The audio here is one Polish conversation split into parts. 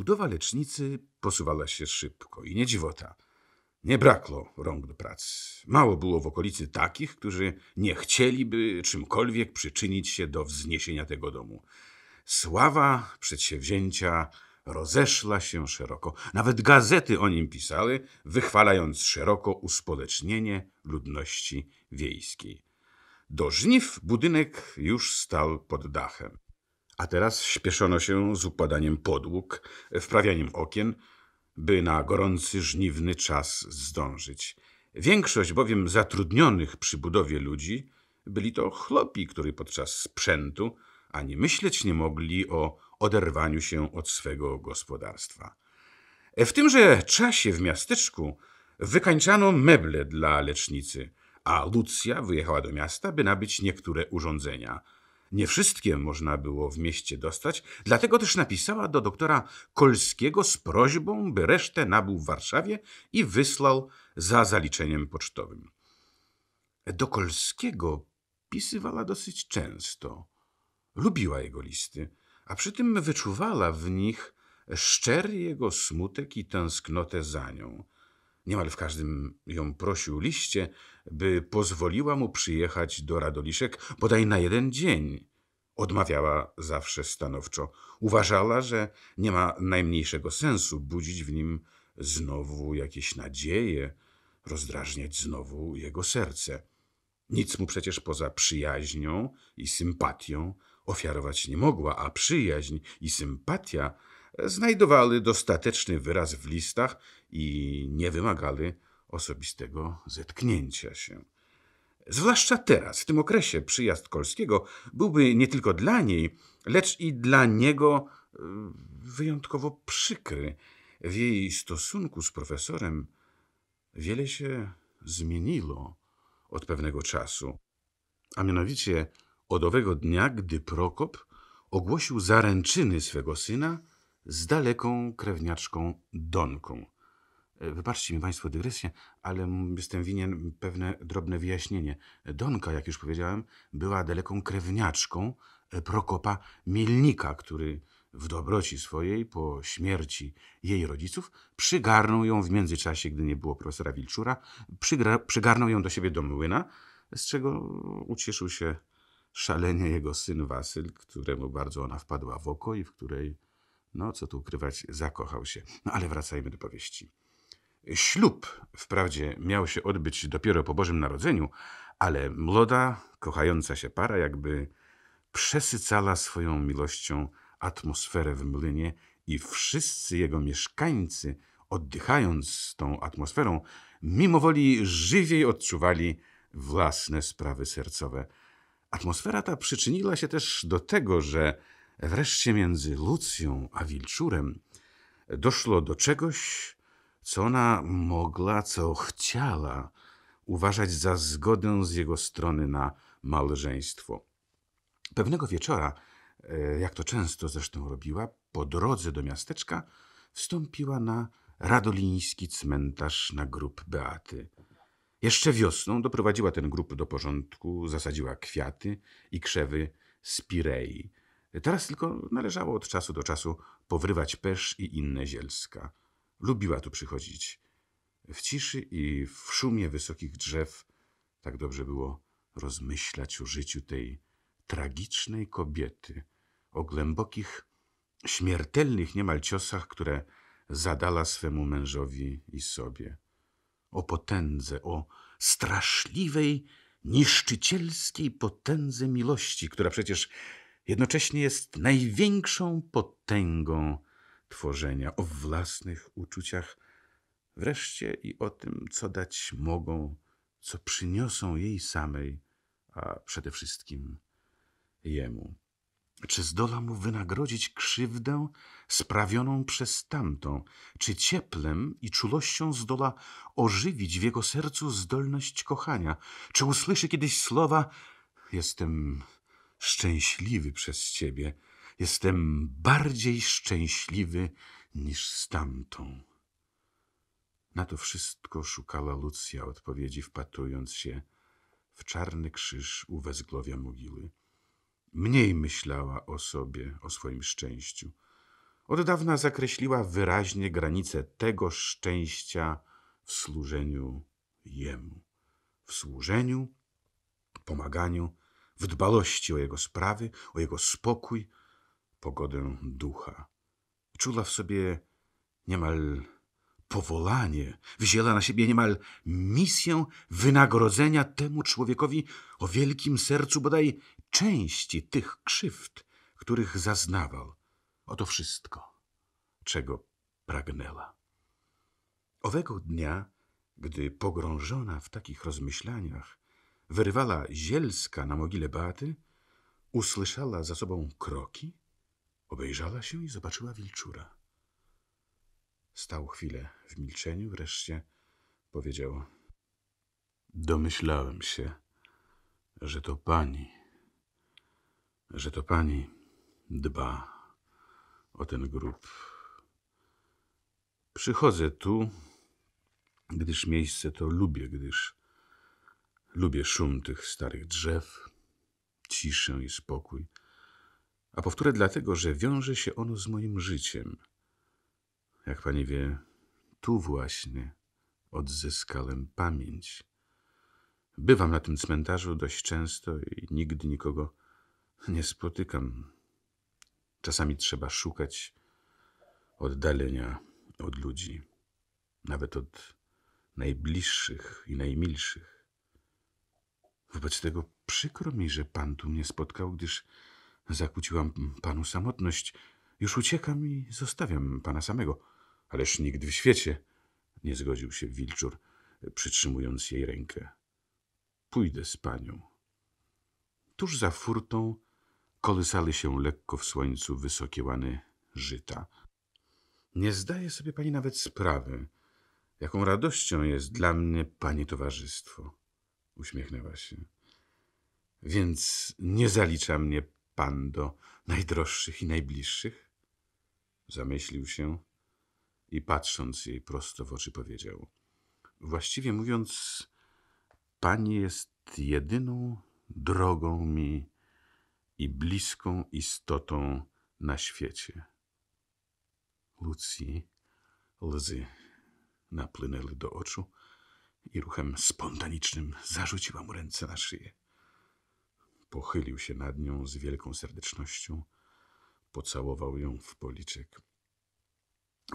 Budowa lecznicy posuwała się szybko i nie dziwota. Nie brakło rąk do pracy. Mało było w okolicy takich, którzy nie chcieliby czymkolwiek przyczynić się do wzniesienia tego domu. Sława przedsięwzięcia rozeszła się szeroko. Nawet gazety o nim pisały, wychwalając szeroko uspolecznienie ludności wiejskiej. Do żniw budynek już stał pod dachem. A teraz śpieszono się z układaniem podłóg, wprawianiem okien, by na gorący, żniwny czas zdążyć. Większość bowiem zatrudnionych przy budowie ludzi byli to chlopi, którzy podczas sprzętu ani myśleć nie mogli o oderwaniu się od swego gospodarstwa. W tymże czasie w miasteczku wykańczano meble dla lecznicy, a Lucja wyjechała do miasta, by nabyć niektóre urządzenia – nie wszystkie można było w mieście dostać, dlatego też napisała do doktora Kolskiego z prośbą, by resztę nabył w Warszawie i wysłał za zaliczeniem pocztowym. Do Kolskiego pisywała dosyć często. Lubiła jego listy, a przy tym wyczuwała w nich szczery jego smutek i tęsknotę za nią – Niemal w każdym ją prosił liście, by pozwoliła mu przyjechać do Radoliszek bodaj na jeden dzień. Odmawiała zawsze stanowczo. Uważała, że nie ma najmniejszego sensu budzić w nim znowu jakieś nadzieje, rozdrażniać znowu jego serce. Nic mu przecież poza przyjaźnią i sympatią ofiarować nie mogła, a przyjaźń i sympatia znajdowały dostateczny wyraz w listach i nie wymagali osobistego zetknięcia się. Zwłaszcza teraz, w tym okresie, przyjazd Kolskiego byłby nie tylko dla niej, lecz i dla niego e, wyjątkowo przykry. W jej stosunku z profesorem wiele się zmieniło od pewnego czasu, a mianowicie od owego dnia, gdy Prokop ogłosił zaręczyny swego syna z daleką krewniaczką Donką. E, wybaczcie mi Państwo dygresję, ale jestem winien pewne drobne wyjaśnienie. Donka, jak już powiedziałem, była daleką krewniaczką e, Prokopa Milnika, który w dobroci swojej, po śmierci jej rodziców, przygarnął ją w międzyczasie, gdy nie było profesora Wilczura, przygarnął ją do siebie do młyna, z czego ucieszył się szalenie jego syn Wasyl, któremu bardzo ona wpadła w oko i w której no, co tu ukrywać, zakochał się. No ale wracajmy do powieści. Ślub wprawdzie miał się odbyć dopiero po Bożym Narodzeniu, ale młoda, kochająca się para jakby przesycała swoją miłością atmosferę w młynie i wszyscy jego mieszkańcy, oddychając tą atmosferą, mimowoli żywiej odczuwali własne sprawy sercowe. Atmosfera ta przyczyniła się też do tego, że Wreszcie między Lucją a Wilczurem doszło do czegoś, co ona mogła, co chciała uważać za zgodę z jego strony na małżeństwo. Pewnego wieczora, e, jak to często zresztą robiła, po drodze do miasteczka wstąpiła na radoliński cmentarz na grób Beaty. Jeszcze wiosną doprowadziła ten grób do porządku, zasadziła kwiaty i krzewy spirei. Teraz tylko należało od czasu do czasu powrywać pesz i inne zielska. Lubiła tu przychodzić. W ciszy i w szumie wysokich drzew tak dobrze było rozmyślać o życiu tej tragicznej kobiety, o głębokich, śmiertelnych niemal ciosach, które zadala swemu mężowi i sobie, o potędze, o straszliwej, niszczycielskiej potędze miłości, która przecież Jednocześnie jest największą potęgą tworzenia o własnych uczuciach, wreszcie i o tym, co dać mogą, co przyniosą jej samej, a przede wszystkim jemu. Czy zdola mu wynagrodzić krzywdę sprawioną przez tamtą? Czy cieplem i czulością zdola ożywić w jego sercu zdolność kochania? Czy usłyszy kiedyś słowa: Jestem szczęśliwy przez ciebie. Jestem bardziej szczęśliwy niż tamtą. Na to wszystko szukała Lucja odpowiedzi, wpatrując się w czarny krzyż u wezglowia mogiły. Mniej myślała o sobie, o swoim szczęściu. Od dawna zakreśliła wyraźnie granice tego szczęścia w służeniu Jemu, w służeniu, pomaganiu w dbałości o jego sprawy, o jego spokój, pogodę ducha. Czula w sobie niemal powolanie. wzięła na siebie niemal misję wynagrodzenia temu człowiekowi o wielkim sercu bodaj części tych krzywd, których zaznawał. Oto wszystko, czego pragnęła. Owego dnia, gdy pogrążona w takich rozmyślaniach, wyrywala zielska na mogile Beaty, usłyszała za sobą kroki, obejrzała się i zobaczyła wilczura. Stał chwilę w milczeniu, wreszcie powiedział: Domyślałem się, że to pani, że to pani dba o ten grób. Przychodzę tu, gdyż miejsce to lubię, gdyż Lubię szum tych starych drzew, ciszę i spokój, a powtórę dlatego, że wiąże się ono z moim życiem. Jak pani wie, tu właśnie odzyskałem pamięć. Bywam na tym cmentarzu dość często i nigdy nikogo nie spotykam. Czasami trzeba szukać oddalenia od ludzi, nawet od najbliższych i najmilszych. Wobec tego przykro mi, że pan tu mnie spotkał, gdyż zakłóciłam panu samotność. Już uciekam i zostawiam pana samego. Ależ nigdy w świecie, nie zgodził się Wilczur, przytrzymując jej rękę. Pójdę z panią. Tuż za furtą kolysały się lekko w słońcu wysokie łany żyta. Nie zdaje sobie pani nawet sprawy, jaką radością jest dla mnie pani towarzystwo. Uśmiechnęła się. Więc nie zalicza mnie pan do najdroższych i najbliższych? Zamyślił się i patrząc jej prosto w oczy powiedział. Właściwie mówiąc, pani jest jedyną drogą mi i bliską istotą na świecie. Lucji łzy naplynęły do oczu i ruchem spontanicznym zarzuciła mu ręce na szyję. Pochylił się nad nią z wielką serdecznością, pocałował ją w policzek.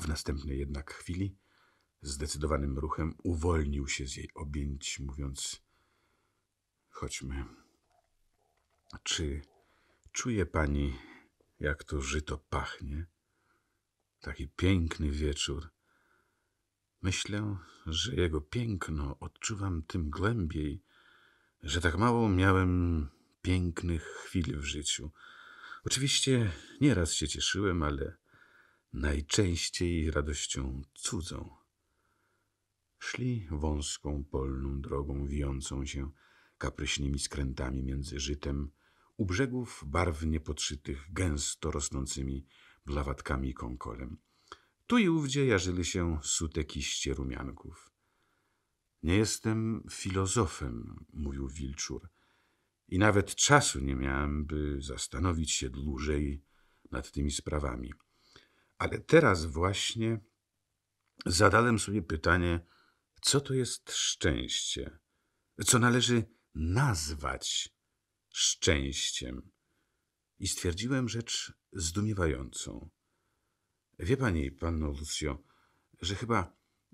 W następnej jednak chwili zdecydowanym ruchem uwolnił się z jej objęć, mówiąc: Chodźmy. Czy czuje pani, jak to żyto pachnie? Taki piękny wieczór. Myślę, że jego piękno odczuwam tym głębiej, że tak mało miałem pięknych chwil w życiu. Oczywiście nieraz się cieszyłem, ale najczęściej radością cudzą. Szli wąską polną drogą wijącą się kapryśnymi skrętami między żytem, u brzegów barwnie podszytych gęsto rosnącymi blawatkami i konkolem. Tu i ówdzie jarzyli się sutekiście rumianków. Nie jestem filozofem, mówił Wilczur, i nawet czasu nie miałem, by zastanowić się dłużej nad tymi sprawami. Ale teraz właśnie zadałem sobie pytanie, co to jest szczęście, co należy nazwać szczęściem. I stwierdziłem rzecz zdumiewającą. Wie pani, panno Lucio, że chyba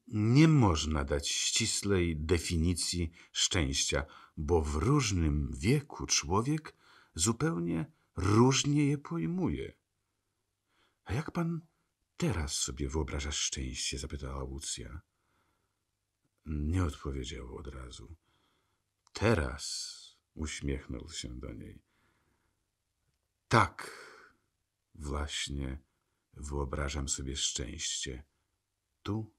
nie można dać ścisłej definicji szczęścia, bo w różnym wieku człowiek zupełnie różnie je pojmuje. A jak pan teraz sobie wyobraża szczęście? zapytała Lucja. Nie odpowiedział od razu. Teraz uśmiechnął się do niej. Tak, właśnie Wyobrażam sobie szczęście. Tu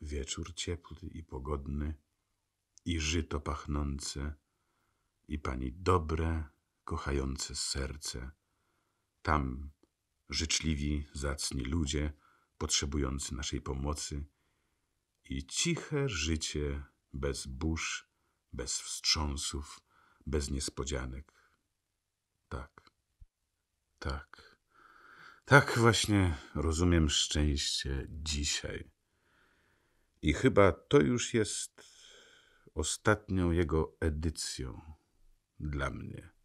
wieczór ciepły i pogodny, i żyto pachnące, i pani dobre, kochające serce. Tam życzliwi, zacni ludzie, potrzebujący naszej pomocy, i ciche życie bez burz, bez wstrząsów, bez niespodzianek. Tak, tak. Tak właśnie rozumiem szczęście dzisiaj. I chyba to już jest ostatnią jego edycją dla mnie.